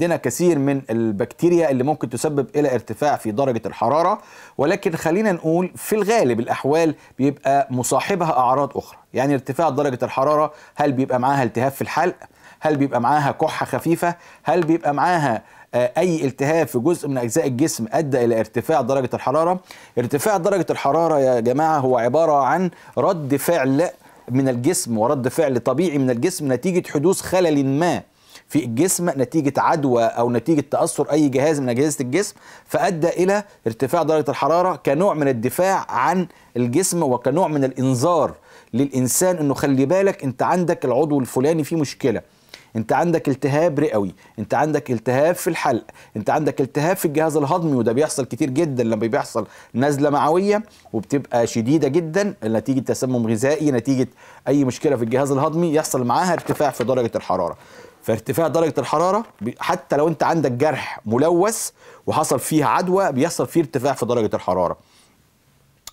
عندنا كثير من البكتيريا اللي ممكن تسبب الى ارتفاع في درجه الحراره ولكن خلينا نقول في الغالب الاحوال بيبقى مصاحبها اعراض اخرى يعني ارتفاع درجه الحراره هل بيبقى معاها التهاب في الحلق هل بيبقى معاها كحه خفيفه هل بيبقى معاها آه، اي التهاب في جزء من اجزاء الجسم ادى الى ارتفاع درجه الحراره ارتفاع درجه الحراره يا جماعه هو عباره عن رد فعل من الجسم ورد فعل طبيعي من الجسم نتيجه حدوث خلل ما في الجسم نتيجه عدوى او نتيجه تاثر اي جهاز من اجهزه الجسم فادى الى ارتفاع درجه الحراره كنوع من الدفاع عن الجسم وكنوع من الانذار للانسان انه خلي بالك انت عندك العضو الفلاني فيه مشكله انت عندك التهاب رئوي انت عندك التهاب في الحلق انت عندك التهاب في الجهاز الهضمي وده بيحصل كتير جدا لما بيحصل نزله معويه وبتبقى شديده جدا نتيجه تسمم غذائي نتيجه اي مشكله في الجهاز الهضمي يحصل معاها ارتفاع في درجه الحراره فارتفاع درجه الحراره حتى لو انت عندك جرح ملوث وحصل فيه عدوى بيحصل فيه ارتفاع في درجه الحراره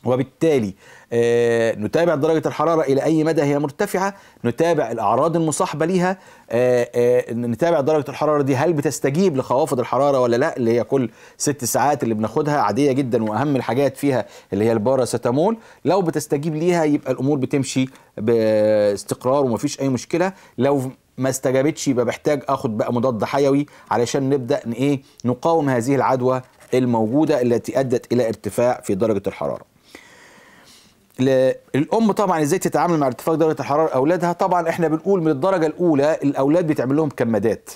وبالتالي آه، نتابع درجة الحرارة إلى أي مدى هي مرتفعة نتابع الأعراض المصاحبة ليها آه، آه، نتابع درجة الحرارة دي هل بتستجيب لخوافض الحرارة ولا لا اللي هي كل ست ساعات اللي بناخدها عادية جدا وأهم الحاجات فيها اللي هي الباراسيتامول لو بتستجيب ليها يبقى الأمور بتمشي باستقرار ومفيش أي مشكلة لو ما استجابتش يبقى بحتاج اخد بقى مضاد حيوي علشان نبدا ايه نقاوم هذه العدوى الموجوده التي ادت الى ارتفاع في درجه الحراره الام طبعا ازاي تتعامل مع ارتفاع درجه الحراره اولادها طبعا احنا بنقول من الدرجه الاولى الاولاد بتعمل لهم كمادات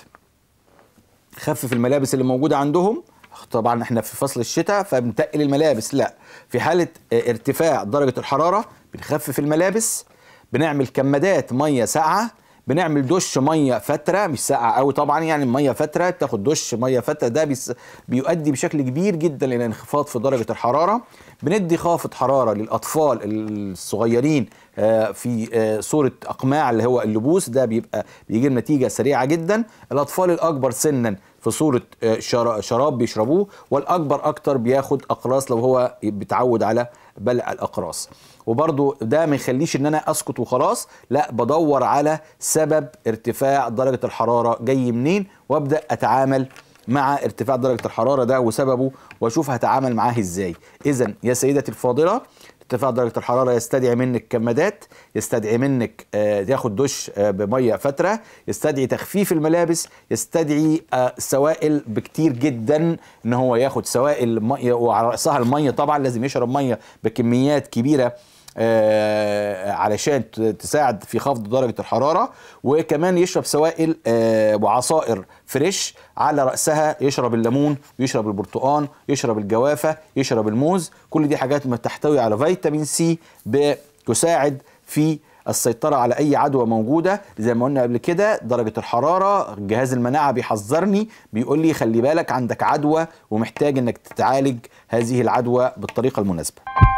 خفف الملابس اللي موجوده عندهم طبعا احنا في فصل الشتاء فبنتقل الملابس لا في حاله ارتفاع درجه الحراره بنخفف الملابس بنعمل كمادات ميه ساقعه بنعمل دش ميه فتره مش ساقعه قوي طبعا يعني ميه فتره تاخد دش ميه فتره ده بيس بيؤدي بشكل كبير جدا الى انخفاض في درجه الحراره بندي خافض حراره للاطفال الصغيرين آه، في آه، صوره اقماع اللي هو اللبوس ده بيبقى بيجيب نتيجه سريعه جدا الاطفال الاكبر سنا في صوره آه، شراب بيشربوه والاكبر اكتر بياخد اقراص لو هو بيتعود على بلع الاقراص وبرضو ده ما يخليش ان انا اسكت وخلاص لا بدور على سبب ارتفاع درجه الحراره جاي منين وابدا اتعامل مع ارتفاع درجه الحراره ده وسببه واشوف هتعامل معاه ازاي اذا يا سيدتي الفاضله ارتفاع درجه الحراره يستدعي منك كمادات يستدعي منك آه، ياخد دش آه، بميه فتره يستدعي تخفيف الملابس يستدعي آه، سوائل بكتير جدا ان هو ياخد سوائل ميه وعلى راسها الميه طبعا لازم يشرب ميه بكميات كبيره آه، علشان تساعد في خفض درجه الحراره وكمان يشرب سوائل آه، وعصائر فريش على راسها يشرب الليمون يشرب البرتقان يشرب الجوافه يشرب الموز كل دي حاجات ما تحتوي على فيتامين سي بتساعد في السيطرة على أي عدوى موجودة زي ما قلنا قبل كده درجة الحرارة جهاز المناعة بيحذرني بيقول لي خلي بالك عندك عدوى ومحتاج إنك تتعالج هذه العدوى بالطريقة المناسبة